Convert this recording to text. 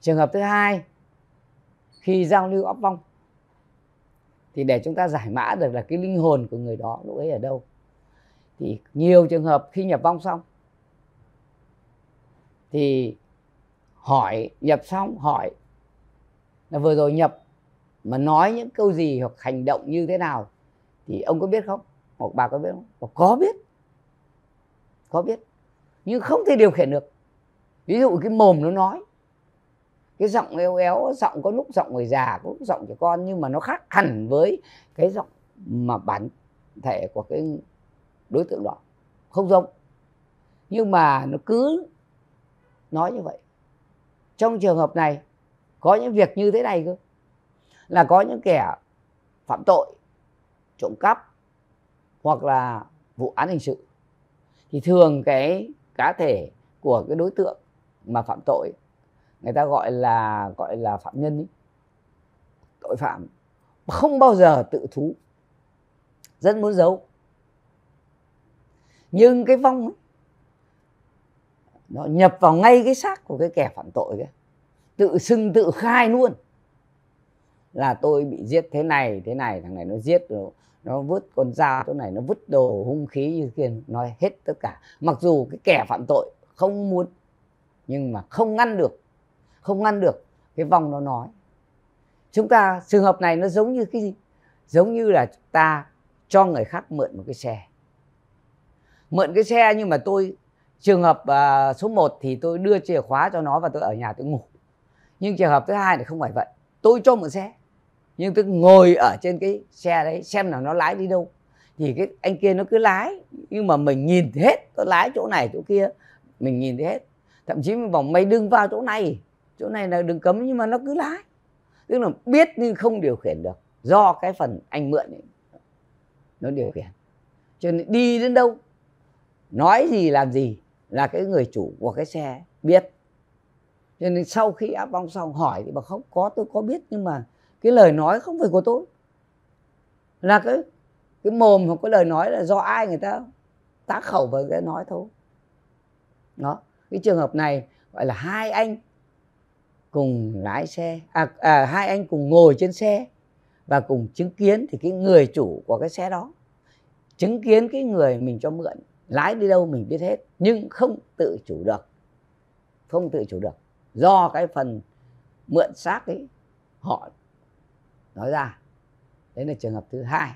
trường hợp thứ hai khi giao lưu óc vong thì để chúng ta giải mã được là cái linh hồn của người đó lúc ấy ở đâu thì nhiều trường hợp khi nhập vong xong thì hỏi nhập xong hỏi là vừa rồi nhập mà nói những câu gì hoặc hành động như thế nào thì ông có biết không hoặc bà có biết không hoặc có biết có biết nhưng không thể điều khiển được ví dụ cái mồm nó nói cái giọng éo éo giọng có lúc giọng người già có lúc giọng trẻ con nhưng mà nó khác hẳn với cái giọng mà bản thể của cái đối tượng đó không giống nhưng mà nó cứ nói như vậy trong trường hợp này có những việc như thế này cơ là có những kẻ phạm tội trộm cắp hoặc là vụ án hình sự thì thường cái cá thể của cái đối tượng mà phạm tội người ta gọi là gọi là phạm nhân ý. tội phạm không bao giờ tự thú rất muốn giấu nhưng cái vong ấy, nó nhập vào ngay cái xác của cái kẻ phạm tội ấy. tự xưng tự khai luôn là tôi bị giết thế này thế này thằng này nó giết rồi nó vứt con dao chỗ này nó vứt đồ hung khí như kia nói hết tất cả mặc dù cái kẻ phạm tội không muốn nhưng mà không ngăn được không ngăn được cái vòng nó nói chúng ta trường hợp này nó giống như cái gì giống như là ta cho người khác mượn một cái xe mượn cái xe nhưng mà tôi trường hợp uh, số 1 thì tôi đưa chìa khóa cho nó và tôi ở nhà tôi ngủ nhưng trường hợp thứ hai thì không phải vậy tôi cho mượn xe nhưng tôi ngồi ở trên cái xe đấy xem là nó lái đi đâu thì cái anh kia nó cứ lái nhưng mà mình nhìn hết nó lái chỗ này chỗ kia mình nhìn thấy hết thậm chí mình vòng mây đưng vào chỗ này chỗ này là đừng cấm nhưng mà nó cứ lái tức là biết nhưng không điều khiển được do cái phần anh mượn ấy, nó điều khiển cho nên đi đến đâu nói gì làm gì là cái người chủ của cái xe biết cho nên sau khi áp bong xong hỏi thì bà không có tôi có biết nhưng mà cái lời nói không phải của tôi là cái cái mồm hoặc cái lời nói là do ai người ta tác khẩu vào cái nói thôi đó cái trường hợp này gọi là hai anh cùng lái xe à, à hai anh cùng ngồi trên xe và cùng chứng kiến thì cái người chủ của cái xe đó chứng kiến cái người mình cho mượn lái đi đâu mình biết hết nhưng không tự chủ được không tự chủ được do cái phần mượn xác ấy họ nói ra đấy là trường hợp thứ hai